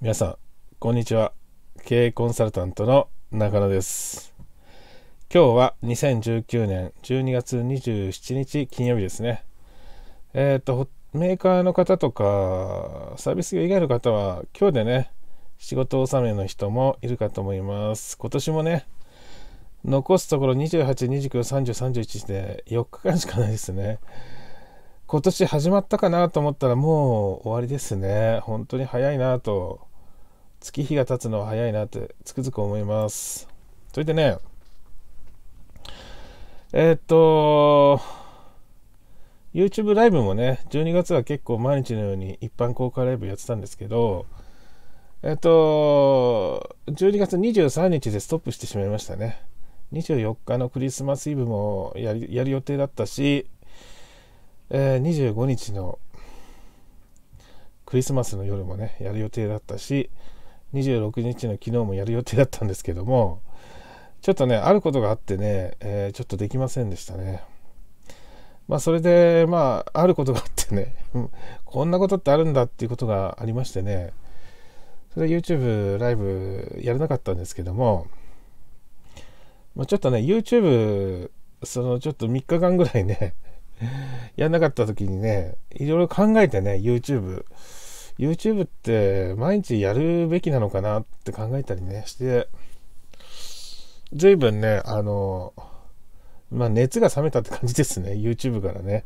皆さんこんにちは経営コンサルタントの中野です今日は2019年12月27日金曜日ですねえっ、ー、とメーカーの方とかサービス業以外の方は今日でね仕事納めの人もいるかと思います今年もね残すところ28、29、30、31で4日間しかないですね。今年始まったかなと思ったらもう終わりですね。本当に早いなと月日が経つのは早いなってつくづく思います。それでね、えー、っと、YouTube ライブもね、12月は結構毎日のように一般公開ライブやってたんですけど、えっと、12月23日でストップしてしまいましたね。24日のクリスマスイブもやる予定だったし、えー、25日のクリスマスの夜もね、やる予定だったし、26日の昨日もやる予定だったんですけどもちょっとねあることがあってね、えー、ちょっとできませんでしたねまあそれでまああることがあってねこんなことってあるんだっていうことがありましてねそれで YouTube ライブやれなかったんですけども、まあ、ちょっとね YouTube そのちょっと3日間ぐらいねやんなかった時にねいろいろ考えてね YouTube YouTube って毎日やるべきなのかなって考えたりねして、随分ね、あの、まあ、熱が冷めたって感じですね、YouTube からね。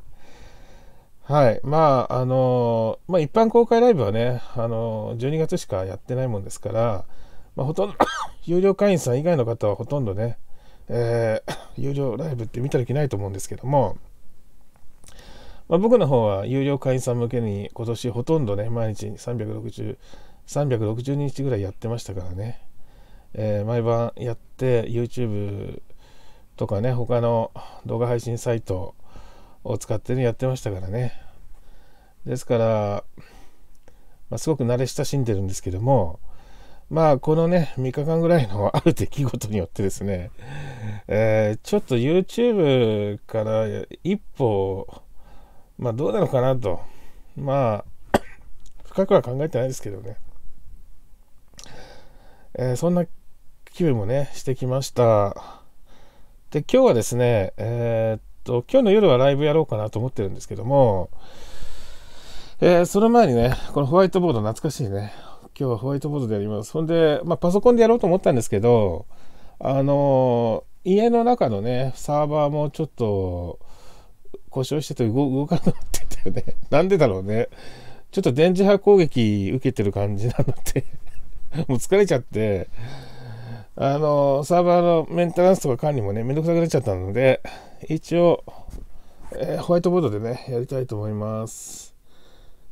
はい。まあ、あの、まあ、一般公開ライブはね、あの、12月しかやってないもんですから、まあ、ほとんど 有料会員さん以外の方はほとんどね、えー、有料ライブって見た時ないと思うんですけども、まあ、僕の方は有料会員さん向けに今年ほとんどね、毎日360、360日ぐらいやってましたからね。えー、毎晩やって YouTube とかね、他の動画配信サイトを使ってね、やってましたからね。ですから、まあ、すごく慣れ親しんでるんですけども、まあ、このね、3日間ぐらいの ある出来事によってですね、えー、ちょっと YouTube から一歩まあどうなのかなと。まあ、深くは考えてないですけどね。えー、そんな気分もね、してきました。で、今日はですね、えー、っと、今日の夜はライブやろうかなと思ってるんですけども、えー、その前にね、このホワイトボード懐かしいね。今日はホワイトボードでやります。ほんで、まあ、パソコンでやろうと思ったんですけど、あの家の中のね、サーバーもちょっと、故障してて動かなくなってたよね。なんでだろうね。ちょっと電磁波攻撃受けてる感じなんだって。もう疲れちゃって、あの、サーバーのメンテナンスとか管理もね、めんどくさくなっちゃったので、一応、えー、ホワイトボードでね、やりたいと思います。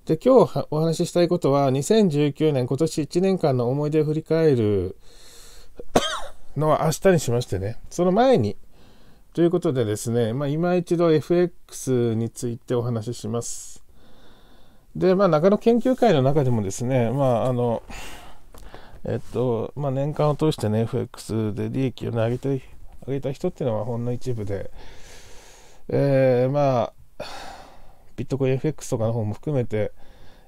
で、今日お話ししたいことは、2019年、今年1年間の思い出を振り返るのは明日にしましてね、その前に、ということでですね、まあ、今一度 FX についてお話しします。で、まあ、中野研究会の中でもですね、まあ、あの、えっと、まあ、年間を通してね、FX で利益を上げて、上げた人っていうのはほんの一部で、えー、まあ、ビットコイン FX とかの方も含めて、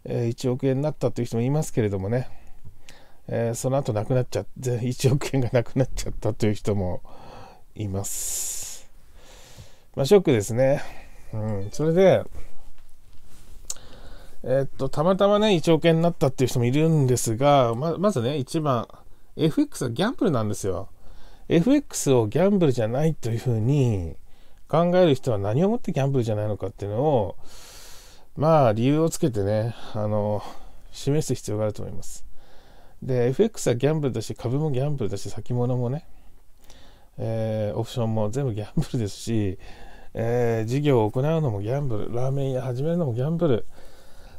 えー、1億円になったという人もいますけれどもね、えー、その後なくなっちゃって、1億円がなくなっちゃったという人もいます。まあ、ショックですね。うん、それで、えー、っと、たまたまね、胃腸系になったっていう人もいるんですが、ままずね、一番、FX はギャンブルなんですよ。FX をギャンブルじゃないというふうに考える人は何をもってギャンブルじゃないのかっていうのを、まあ、理由をつけてね、あの、示す必要があると思います。で、FX はギャンブルだし、株もギャンブルだし、先物もね。えー、オプションも全部ギャンブルですし、えー、事業を行うのもギャンブル、ラーメン屋始めるのもギャンブル、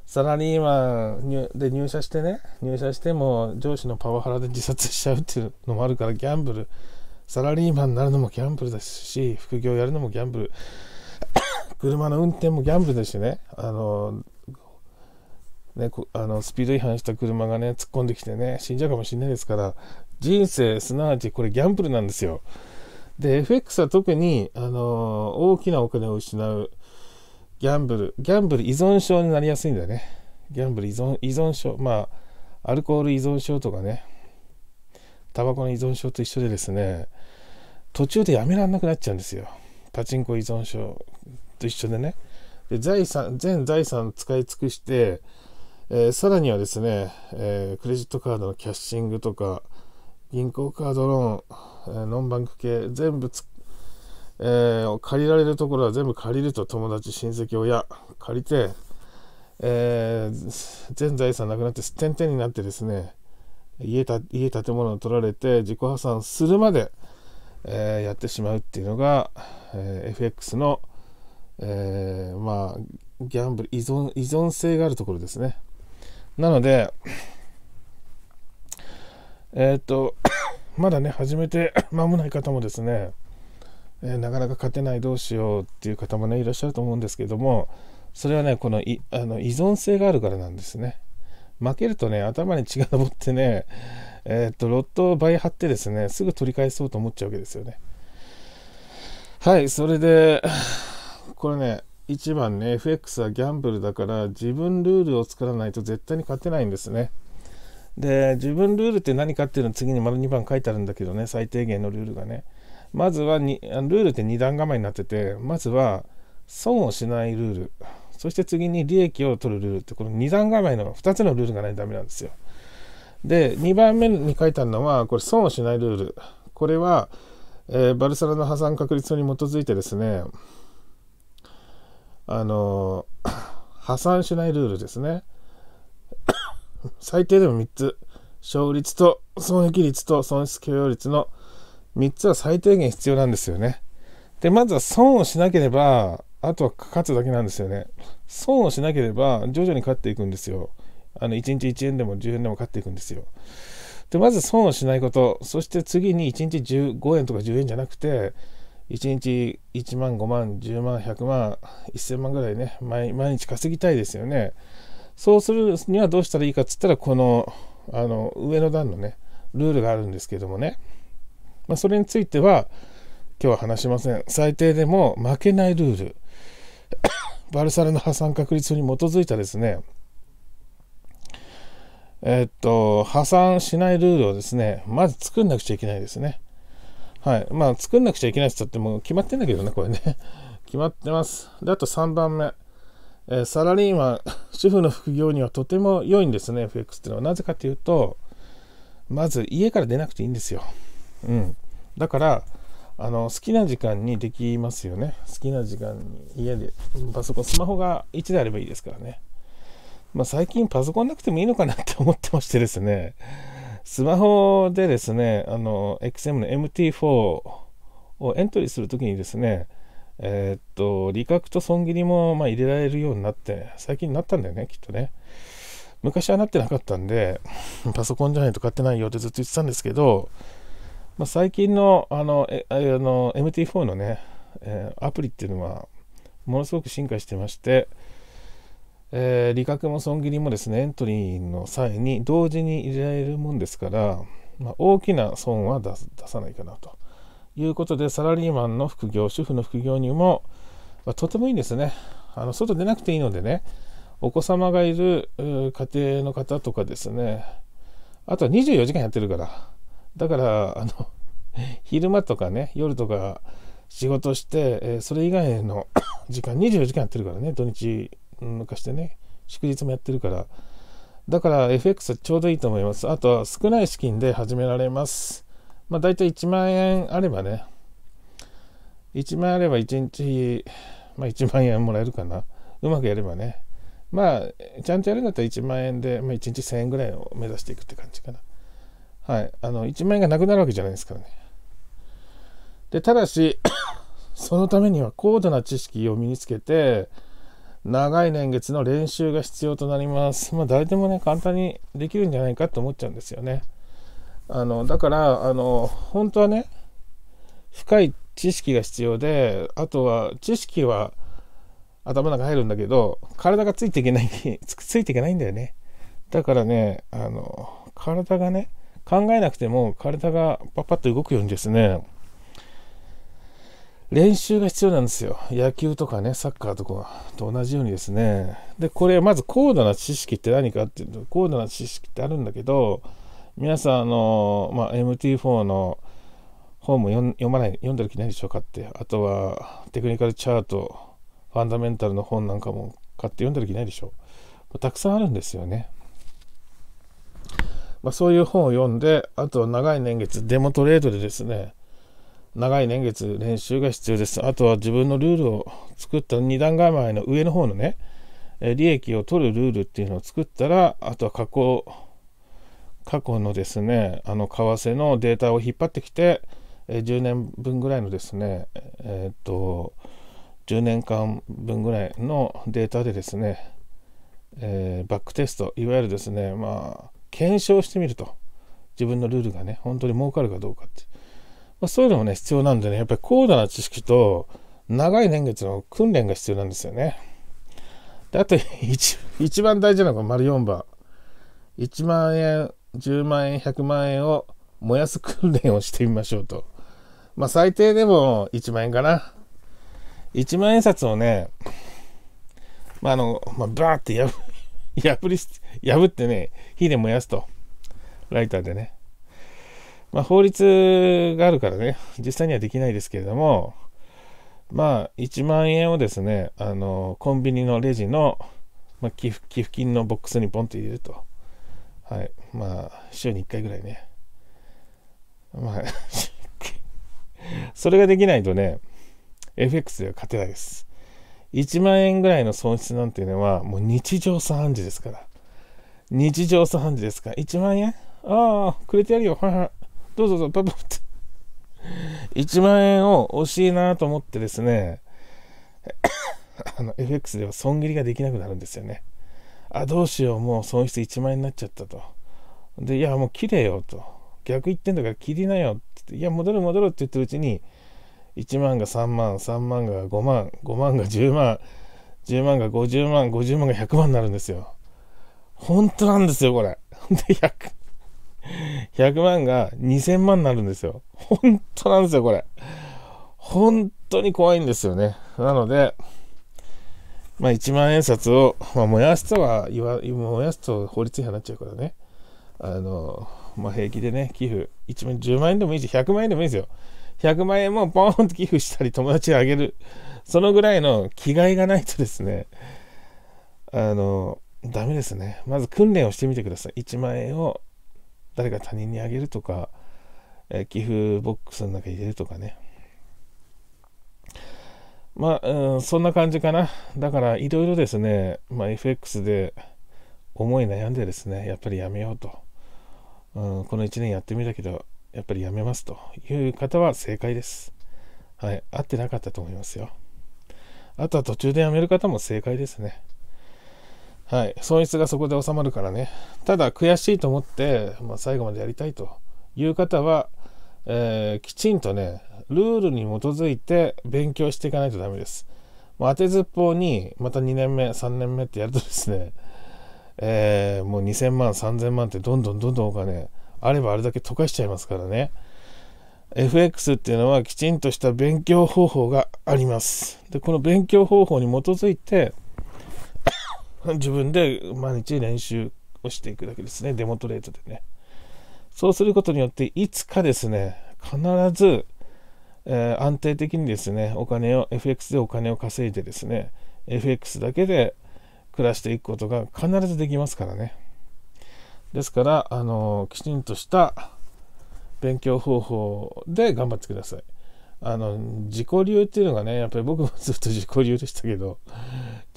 サラリーマンで入社してね、入社しても上司のパワハラで自殺しちゃうっていうのもあるからギャンブル、サラリーマンになるのもギャンブルですし、副業やるのもギャンブル、車の運転もギャンブルですしね、あの、ね、あのスピード違反した車がね、突っ込んできてね、死んじゃうかもしれないですから、人生、すなわちこれギャンブルなんですよ。で、FX は特に、あの大きなお金を失う、ギャンブル、ギャンブル依存症になりやすいんだよね。ギャンブル依存依存症、まあ、アルコール依存症とかね、タバコの依存症と一緒でですね、途中でやめらんなくなっちゃうんですよ。パチンコ依存症と一緒でね。で財産、全財産使い尽くして、えー、さらにはですね、えー、クレジットカードのキャッシングとか、銀行カードローン、えー、ノンバンク系、全部つ、えー、借りられるところは全部借りると友達、親戚、親、借りて、えー、全財産なくなって点々てんてんになってですね家た家建物を取られて自己破産するまで、えー、やってしまうっていうのが、えー、FX の、えー、まあギャンブル依存依存性があるところですねなのでえっ、とまだね始めて 間もない方もですね、えー、なかなか勝てないどうしようっていう方もねいらっしゃると思うんですけどもそれはねこのいあの依存性があるからなんですね負けるとね頭に血が上ってねえー、っとロットを倍張ってですねすぐ取り返そうと思っちゃうわけですよねはいそれで これね1番ね FX はギャンブルだから自分ルールを作らないと絶対に勝てないんですねで自分ルールって何かっていうのは次に丸2番書いてあるんだけどね最低限のルールがねまずはにルールって2段構えになっててまずは損をしないルールそして次に利益を取るルールってこの2段構えの2つのルールがないとダメなんですよで2番目に書いてあるのはこれ損をしないルールこれは、えー、バルセロナ破産確率に基づいてですねあの 破産しないルールですね最低でも3つ、勝率と損益率と損失許容率の3つは最低限必要なんですよね。で、まずは損をしなければ、あとは勝つだけなんですよね。損をしなければ、徐々に勝っていくんですよ。あの、1日1円でも10円でも勝っていくんですよ。で、まず損をしないこと、そして次に1日15円とか10円じゃなくて、1日1万5万10万100万1000万ぐらいね毎日稼ぎたいですよねそうするにはどうしたらいいかっつったら、この、あの、上の段のね、ルールがあるんですけどもね、まあ、それについては、今日は話しません。最低でも負けないルール。バルサルの破産確率に基づいたですね、えっと、破産しないルールをですね、まず作んなくちゃいけないですね。はい。まあ、作んなくちゃいけないって言ったってもう決まってんだけどね、これね。決まってます。で、あと3番目。えサラリーマン、主婦の副業にはとても良いんですね、FX っていうのは。なぜかというと、まず家から出なくていいんですよ。うん。だから、あの好きな時間にできますよね。好きな時間に家で、パソコン、スマホが1台あればいいですからね。まあ、最近パソコンなくてもいいのかなって思ってましてですね、スマホでですね、あの、XM の MT4 をエントリーするときにですね、えー、っと、利確と損切りもま入れられるようになって、最近なったんだよね、きっとね。昔はなってなかったんで、パソコンじゃないと買ってないよってずっと言ってたんですけど、まあ、最近のあのえあの MT4 のね、えー、アプリっていうのは、ものすごく進化してまして、えー、利確も損切りもですね、エントリーの際に同時に入れられるもんですから、まあ、大きな損は出さないかなと。いうことで、サラリーマンの副業、主婦の副業にも、まあ、とてもいいんですね。あの外出なくていいのでね、お子様がいる家庭の方とかですね、あとは24時間やってるから、だから、あの、昼間とかね、夜とか仕事して、えー、それ以外の 時間、24時間やってるからね、土日抜かしてね、祝日もやってるから、だから FX ちょうどいいと思います。あとは少ない資金で始められます。まあ大体1万円あればね、1万円あれば1日、まあ1万円もらえるかな。うまくやればね。まあ、ちゃんとやるんだったら1万円で、まあ1日1000円ぐらいを目指していくって感じかな。はい。あの、1万円がなくなるわけじゃないですからね。で、ただし、そのためには高度な知識を身につけて、長い年月の練習が必要となります。まあ、誰でもね、簡単にできるんじゃないかと思っちゃうんですよね。あのだからあの本当はね深い知識が必要であとは知識は頭の中入るんだけど体がついていけない ついていけないんだよねだからねあの体がね考えなくても体がパッパッと動くようにですね練習が必要なんですよ野球とかねサッカーとかと同じようにですねでこれまず高度な知識って何かっていうと高度な知識ってあるんだけど皆さん、あのまあ、MT4 の本も読まない読んだ時ないでしょうかってあとはテクニカルチャートファンダメンタルの本なんかも買って読んだ時ないでしょうたくさんあるんですよね、まあ、そういう本を読んであとは長い年月デモトレードでですね長い年月練習が必要ですあとは自分のルールを作った2段構えの上の方のね利益を取るルールっていうのを作ったらあとは加工過去のですねあの為替のデータを引っ張ってきて、え10年分ぐらいのですねえー、っと10年間分ぐらいのデータでですね、えー、バックテストいわゆるですねまあ検証してみると自分のルールがね本当に儲かるかどうかって、まあ、そういうのもね必要なんでねやっぱり高度な知識と長い年月の訓練が必要なんですよねであと一番大事なのが丸4番1万円10万円、100万円を燃やす訓練をしてみましょうと。まあ、最低でも1万円かな。1万円札をね、まあ、あの、まあ、バーって破破 り、破ってね、火で燃やすと。ライターでね。まあ、法律があるからね、実際にはできないですけれども、まあ、1万円をですね、あの、コンビニのレジの、まあ、寄付金のボックスにポンと入れると。はいまあ週に1回ぐらいねまあ それができないとね FX では勝てないです1万円ぐらいの損失なんていうのはもう日常茶飯事ですから日常茶飯事ですから1万円ああくれてやるよはいはいどうぞどうぞパパって1万円を惜しいなと思ってですねあの FX では損切りができなくなるんですよねあ、どうしよう、もう損失1万円になっちゃったと。で、いや、もう切れよと。逆言ってんだから切りなよって言って、いや、戻る戻るって言ってるうちに、1万が3万、3万が5万、5万が10万、10万が50万、50万が100万になるんですよ。本当なんですよ、これ。で、100、100万が2000万になるんですよ。本当なんですよ、これ。本当に怖いんですよね。なので、まあ、1万円札を、まあ、燃やすとは言わ、燃やすと法律違反になっちゃうからね。あの、まあ、平気でね、寄付、1万、10万円でもいいし、100万円でもいいですよ。100万円もポーンと寄付したり、友達にあげる。そのぐらいの気概がないとですね、あの、ダメですね。まず訓練をしてみてください。1万円を誰か他人にあげるとか、え寄付ボックスの中に入れるとかね。まあ、うん、そんな感じかな。だから、いろいろですね、まあ、FX で思い悩んでですね、やっぱりやめようと。うん、この1年やってみたけど、やっぱりやめますという方は正解です。はい、合ってなかったと思いますよ。あとは途中でやめる方も正解ですね。はい、損失がそこで収まるからね。ただ、悔しいと思って、まあ、最後までやりたいという方は、えー、きちんとね、ルールに基づいて勉強していかないとダメです。もう当てずっぽうに、また2年目、3年目ってやるとですね、えー、もう2000万、3000万ってどんどんどんどんお金、あればあれだけ溶かしちゃいますからね。FX っていうのはきちんとした勉強方法があります。で、この勉強方法に基づいて、自分で毎日練習をしていくだけですね。デモトレートでね。そうすることによって、いつかですね、必ずえー、安定的にですねお金を FX でお金を稼いでですね FX だけで暮らしていくことが必ずできますからねですからあのきちんとした勉強方法で頑張ってくださいあの自己流っていうのがねやっぱり僕もずっと自己流でしたけど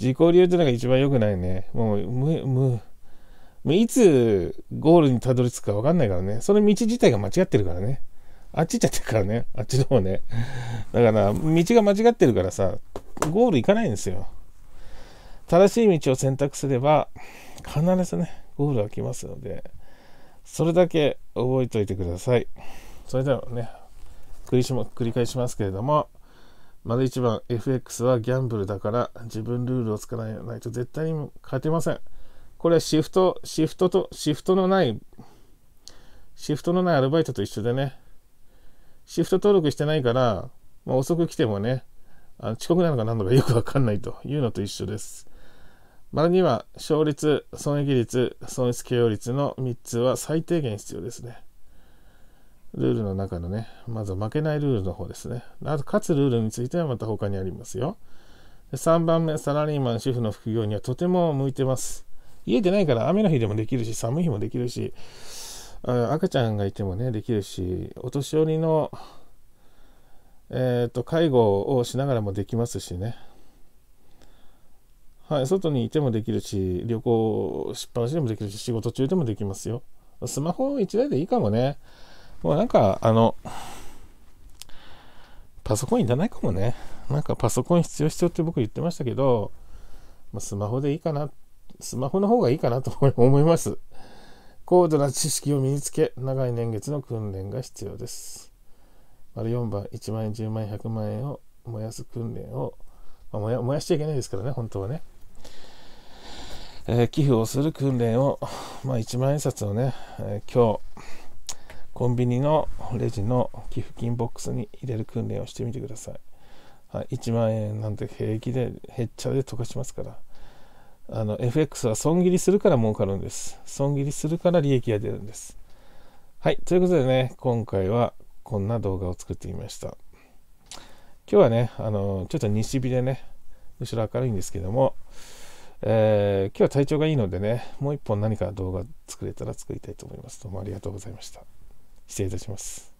自己流っていうのが一番良くないねもうむ、む、いつゴールにたどり着くか分かんないからねその道自体が間違ってるからねあっち行っちゃってるからね。あっちの方ね。だから、道が間違ってるからさ、ゴール行かないんですよ。正しい道を選択すれば、必ずね、ゴールは来ますので、それだけ覚えておいてください。それではね、繰りしも繰り返しますけれども、丸1番 FX はギャンブルだから自分ルールをつかないと絶対に勝てません。これはシフト、シフトと、シフトのない、シフトのないアルバイトと一緒でね、シフト登録してないから、まあ、遅く来てもね、あの遅刻なのか何のかよくわかんないというのと一緒です。まるには、勝率、損益率、損失許容率の3つは最低限必要ですね。ルールの中のね、まずは負けないルールの方ですね。あと、勝つルールについてはまた他にありますよ。3番目、サラリーマン、主婦の副業にはとても向いてます。家でないから雨の日でもできるし、寒い日もできるし、赤ちゃんがいてもねできるしお年寄りの、えーと、介護をしながらもできますしね、はい、外にいてもできるし旅行しっぱなしでもできるし仕事中でもできますよスマホ1台でいいかもねもうなんかあのパソコンいらないかもねなんかパソコン必要必要って僕言ってましたけど、まあ、スマホでいいかなスマホの方がいいかなと思います高度な知識を身につけ長い年月の訓練が必要です丸4番1万円10万円100万円を燃やす訓練を、まあ、燃や燃やしちゃいけないですからね本当はね、えー、寄付をする訓練を、まあ、1万円札をね、えー、今日コンビニのレジの寄付金ボックスに入れる訓練をしてみてください、はい、1万円なんて平気でへっちゃうで溶かしますからあの FX は損切りするから儲かるんです。損切りするから利益が出るんです。はい、ということでね、今回はこんな動画を作ってみました。今日はね、あのちょっと西日でね、後ろ明るいんですけども、えー、今日は体調がいいのでね、もう一本何か動画作れたら作りたいと思います。どうもありがとうございました。失礼いたします。